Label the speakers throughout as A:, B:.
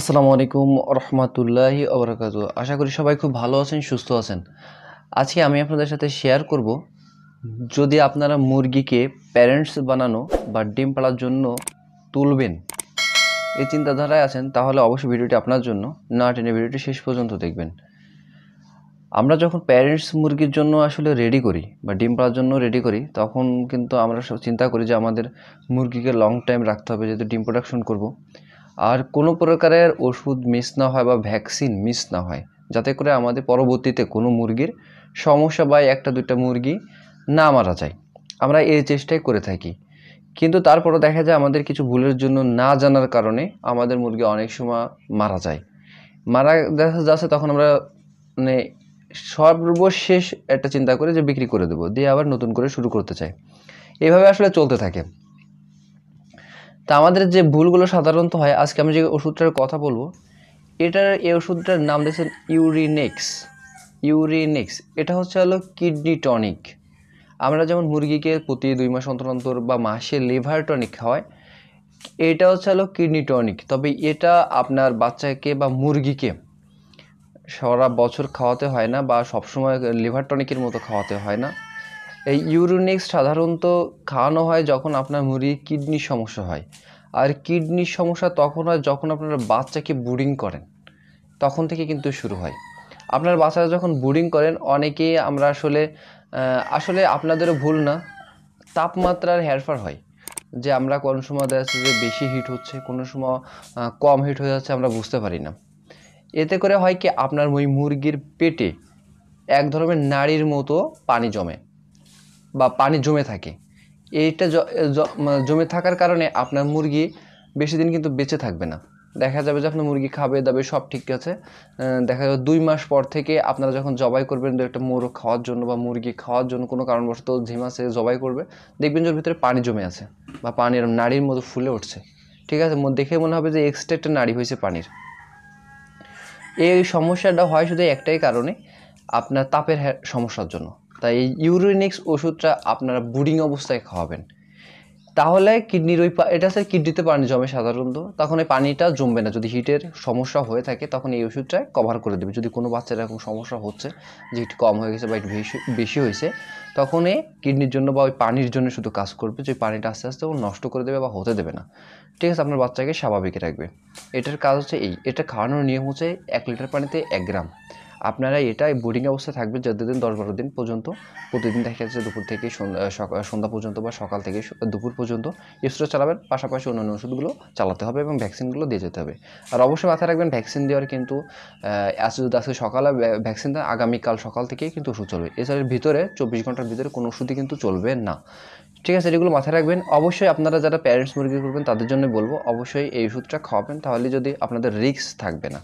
A: আসসালামু আলাইকুম রহমতুল্লাহি অবরাকাত আশা করি সবাই খুব ভালো আছেন সুস্থ আছেন আজকে আমি আপনাদের সাথে শেয়ার করব যদি আপনারা মুরগিকে প্যারেন্টস বানানো বা ডিম পাড়ার জন্য তুলবেন এই চিন্তাধারায় আছেন তাহলে অবশ্যই ভিডিওটি আপনার জন্য না টেনে ভিডিওটি শেষ পর্যন্ত দেখবেন আমরা যখন প্যারেন্টস মুরগির জন্য আসলে রেডি করি বা ডিম পাড়ার জন্য রেডি করি তখন কিন্তু আমরা চিন্তা করি যে আমাদের মুরগিকে লং টাইম রাখতে হবে যেহেতু ডিম প্রোডাকশন করব আর কোনো প্রকারের ওষুধ মিস না হয় বা ভ্যাকসিন মিস না হয় যাতে করে আমাদের পরবর্তীতে কোনো মুরগির সমস্যা বা একটা দুইটা মুরগি না মারা যায় আমরা এই চেষ্টাই করে থাকি কিন্তু তারপরও দেখা যায় আমাদের কিছু ভুলের জন্য না জানার কারণে আমাদের মুরগি অনেক সময় মারা যায় মারা দেখা যাচ্ছে তখন আমরা মানে সর্বশেষ একটা চিন্তা করে যে বিক্রি করে দেবো দিয়ে আবার নতুন করে শুরু করতে চাই এভাবে আসলে চলতে থাকে তা আমাদের যে ভুলগুলো সাধারণত হয় আজকে আমি যে ওষুধটার কথা বলবো এটার এই ওষুধটার নাম দেখছেন ইউরিনেক্স ইউরিনেক্স এটা হচ্ছে হলো কিডনি টনিক আমরা যেমন মুরগিকে প্রতি দুই মাস অন্তর অন্তর বা মাসে লিভার টনিক খাওয়াই এটা হচ্ছে হলো কিডনি টনিক তবে এটা আপনার বাচ্চাকে বা মুরগিকে সারা বছর খাওয়াতে হয় না বা সবসময় লিভার টনিকের মতো খাওয়াতে হয় না এই ইউরোনেক্স সাধারণত খাওয়ানো হয় যখন আপনার মুরগির কিডনির সমস্যা হয় আর কিডনির সমস্যা তখন হয় যখন আপনার বাচ্চাকে বুডিং করেন তখন থেকে কিন্তু শুরু হয় আপনার বাচ্চারা যখন বুডিং করেন অনেকেই আমরা আসলে আসলে আপনাদেরও ভুল না তাপমাত্রার হেরফার হয় যে আমরা কোন সময় দেখাচ্ছি যে বেশি হিট হচ্ছে কোনো সময় কম হিট হয়ে যাচ্ছে আমরা বুঝতে পারি না এতে করে হয় কি আপনার ওই মুরগির পেটে এক ধরনের নাড়ির মতো পানি জমে বা পানি জমে থাকে এইটা মানে জমে থাকার কারণে আপনার মুরগি বেশি দিন কিন্তু বেঁচে থাকবে না দেখা যাবে যে আপনার মুরগি খাবে দাবে সব ঠিক আছে দেখা যাবে দুই মাস পর থেকে আপনারা যখন জবাই করবেন দু একটা মোরগ খাওয়ার জন্য বা মুরগি খাওয়ার জন্য কোনো কারণবশত ঝিমাসে জবাই করবে দেখবেন যে ওর ভিতরে পানি জমে আছে বা পানির নাড়ির মতো ফুলে উঠছে ঠিক আছে দেখে মনে হবে যে এক্সট্রা একটা নাড়ি হয়েছে পানির এই সমস্যাটা হয় শুধু একটাই কারণে আপনার তাপের সমস্যার জন্য তাই ইউরিনিক্স ওষুধটা আপনারা বুডিং অবস্থায় খাওয়াবেন তাহলে কিডনির ওই এটা স্যার কিডনিতে পানি জমে সাধারণত তখন এই পানিটা জমবে না যদি হিটের সমস্যা হয়ে থাকে তখন এই ওষুধটা কভার করে দেবে যদি কোনো বাচ্চার এরকম সমস্যা হচ্ছে যে হিট কম হয়ে গেছে বা হিট বেশি বেশি হয়েছে তখন এই কিডনির জন্য বা ওই পানির জন্য শুধু কাজ করবে যে পানিটা আস্তে আস্তে ও নষ্ট করে দেবে বা হতে দেবে না ঠিক আছে আপনার বাচ্চাকে স্বাভাবিক রাখবে এটার কাজ হচ্ছে এই এটা খাওয়ানোর নিয়ম হচ্ছে এক লিটার পানিতে এক গ্রাম আপনারা এটাই বোর্ডিং অবস্থায় থাকবেন যতদিন দশ বারো দিন পর্যন্ত প্রতিদিন দেখা যাচ্ছে দুপুর থেকে সন্ধ্যা পর্যন্ত বা সকাল থেকে দুপুর পর্যন্ত ইস্ট্রো চালাবেন পাশাপাশি অন্যান্য ওষুধগুলো চালাতে হবে এবং ভ্যাকসিনগুলো দিয়ে যেতে হবে আর অবশ্যই মাথায় রাখবেন ভ্যাকসিন দেওয়ার কিন্তু আজকে যদি আজকে সকালে ভ্যাকসিন দেন আগামীকাল সকাল থেকেই কিন্তু ওষুধ চলবে এছাড়া ভিতরে চব্বিশ ঘন্টার ভিতরে কোনো ওষুধই কিন্তু চলবে না ঠিক আছে এগুলো মাথায় রাখবেন অবশ্যই আপনারা যারা প্যারেন্টস মুরগি করবেন তাদের জন্য বলবো অবশ্যই এই ওষুধটা খাওয়াবেন তাহলে যদি আপনাদের রিস্ক থাকবে না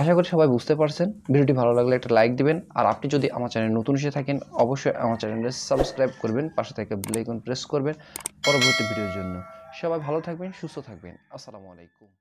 A: আশা করি সবাই বুঝতে পারছেন ভিডিওটি ভালো লাগলে একটা লাইক দিবেন আর আপনি যদি আমার চ্যানেল নতুন এসে থাকেন অবশ্যই আমার চ্যানেলটা সাবস্ক্রাইব করবেন পাশে থেকে বেলাইকন প্রেস করবেন পরবর্তী ভিডিওর জন্য সবাই ভালো থাকবেন সুস্থ থাকবেন আসসালামু আলাইকুম